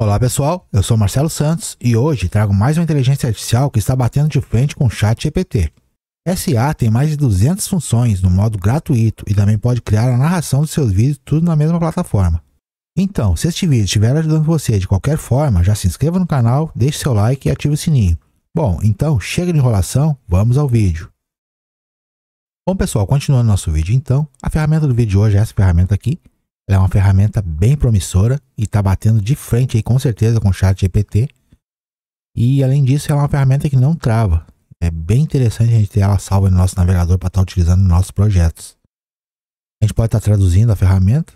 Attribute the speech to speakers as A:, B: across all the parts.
A: Olá pessoal, eu sou Marcelo Santos e hoje trago mais uma inteligência artificial que está batendo de frente com o chat GPT. SA tem mais de 200 funções no modo gratuito e também pode criar a narração dos seus vídeos tudo na mesma plataforma. Então, se este vídeo estiver ajudando você de qualquer forma, já se inscreva no canal, deixe seu like e ative o sininho. Bom, então chega de enrolação, vamos ao vídeo. Bom pessoal, continuando nosso vídeo então, a ferramenta do vídeo de hoje é essa ferramenta aqui, ela é uma ferramenta bem promissora e está batendo de frente aí com certeza com o chat GPT. E além disso, ela é uma ferramenta que não trava. É bem interessante a gente ter ela salva no nosso navegador para estar tá utilizando nos nossos projetos. A gente pode estar tá traduzindo a ferramenta.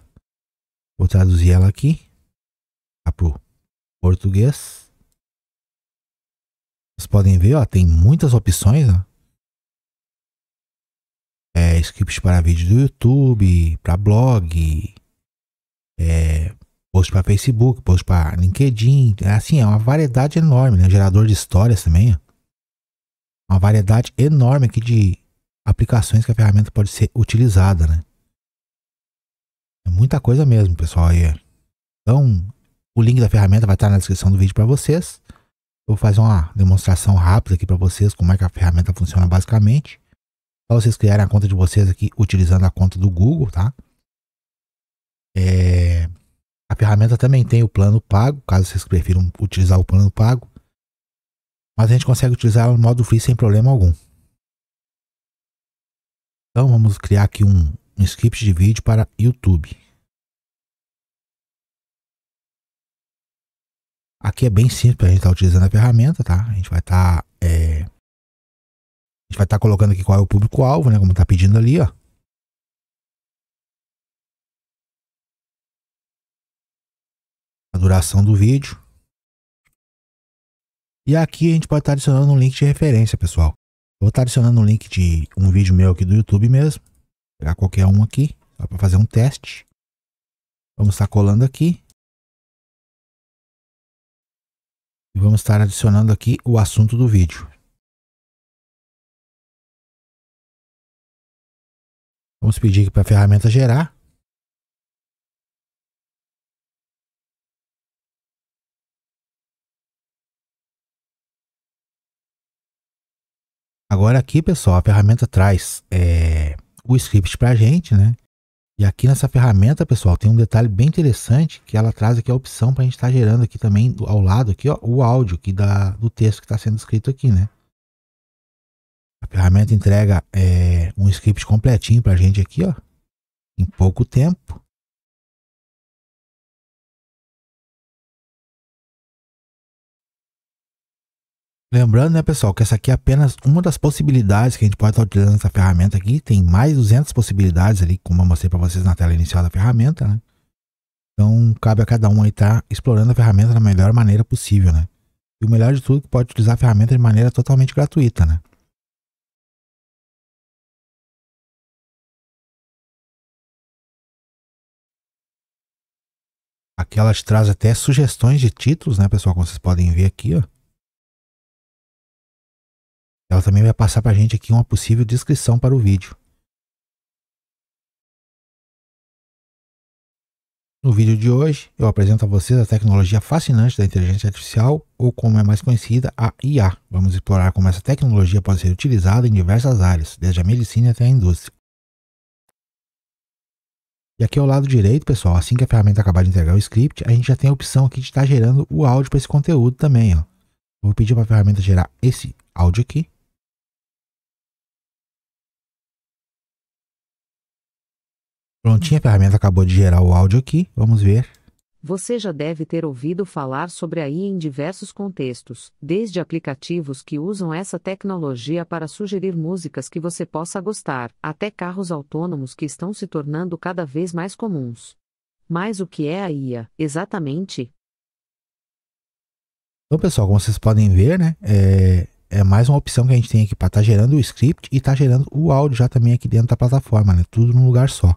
A: Vou traduzir ela aqui tá para o português. Vocês podem ver, ó, tem muitas opções. ó né? É, script para vídeo do YouTube, para blog, é, post para Facebook, post para LinkedIn, é assim, é uma variedade enorme, né? Gerador de histórias também. Uma variedade enorme aqui de aplicações que a ferramenta pode ser utilizada, né? É muita coisa mesmo, pessoal. Aí. É. Então, o link da ferramenta vai estar na descrição do vídeo para vocês. Eu vou fazer uma demonstração rápida aqui para vocês como é que a ferramenta funciona basicamente. Para vocês criarem a conta de vocês aqui utilizando a conta do Google, tá? É, a ferramenta também tem o plano pago, caso vocês prefiram utilizar o plano pago. Mas a gente consegue utilizar no modo free sem problema algum. Então vamos criar aqui um, um script de vídeo para YouTube. Aqui é bem simples, a gente está utilizando a ferramenta, tá? A gente vai estar tá, é... A gente vai estar tá colocando aqui qual é o público-alvo, né? Como está pedindo ali, ó. duração do vídeo. E aqui a gente pode estar adicionando um link de referência, pessoal. Vou estar adicionando um link de um vídeo meu aqui do YouTube mesmo. Vou pegar qualquer um aqui, só para fazer um teste. Vamos estar colando aqui.
B: E vamos estar adicionando aqui o assunto do vídeo. Vamos pedir aqui para a ferramenta gerar.
A: Agora aqui, pessoal, a ferramenta traz é, o script para a gente, né? E aqui nessa ferramenta, pessoal, tem um detalhe bem interessante que ela traz aqui a opção para a gente estar tá gerando aqui também ao lado aqui, ó, o áudio aqui da, do texto que está sendo escrito aqui, né?
B: A ferramenta entrega é, um script completinho para a gente aqui, ó, em pouco tempo. Lembrando, né, pessoal, que essa aqui é
A: apenas uma das possibilidades que a gente pode estar utilizando essa ferramenta aqui. Tem mais 200 possibilidades ali, como eu mostrei para vocês na tela inicial da ferramenta, né? Então, cabe a cada um aí estar tá explorando a
B: ferramenta da melhor maneira possível, né? E o melhor de tudo é que pode utilizar a ferramenta de maneira totalmente gratuita, né? Aqui ela te traz até sugestões de títulos, né, pessoal? Como vocês podem ver aqui, ó.
A: Ela também vai passar para a gente aqui uma possível descrição para o vídeo. No vídeo de hoje, eu apresento a vocês a tecnologia fascinante da inteligência artificial, ou como é mais conhecida, a IA. Vamos explorar como essa tecnologia pode ser utilizada em diversas áreas, desde a medicina até a indústria. E aqui ao lado direito, pessoal, assim que a ferramenta acabar de entregar o script, a gente já tem a opção aqui de estar gerando o áudio para esse conteúdo também. Ó. Vou pedir para a ferramenta gerar esse áudio aqui. Prontinho, a ferramenta acabou de gerar o áudio aqui. Vamos ver.
B: Você já deve ter ouvido falar sobre a IA em diversos contextos, desde aplicativos que usam essa tecnologia para sugerir músicas que você possa gostar, até carros autônomos que estão se tornando cada vez mais comuns. Mas o que é a IA, exatamente?
A: Então, pessoal, como vocês podem ver, né, é, é mais uma opção que a gente tem aqui para estar tá gerando o script e estar tá gerando o áudio já também aqui dentro da plataforma, né? Tudo num lugar só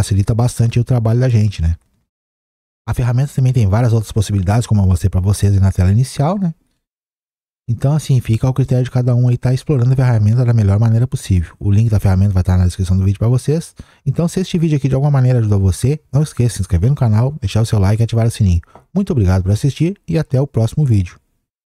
A: facilita bastante o trabalho da gente, né? A ferramenta também tem várias outras possibilidades, como eu mostrei para vocês na tela inicial, né? Então, assim, fica ao critério de cada um aí estar tá explorando a ferramenta da melhor maneira possível. O link da ferramenta vai estar tá na descrição do vídeo para vocês. Então, se este vídeo aqui de alguma maneira ajudou você, não esqueça de se inscrever no canal, deixar o seu like e ativar o sininho. Muito obrigado por assistir e até o próximo vídeo.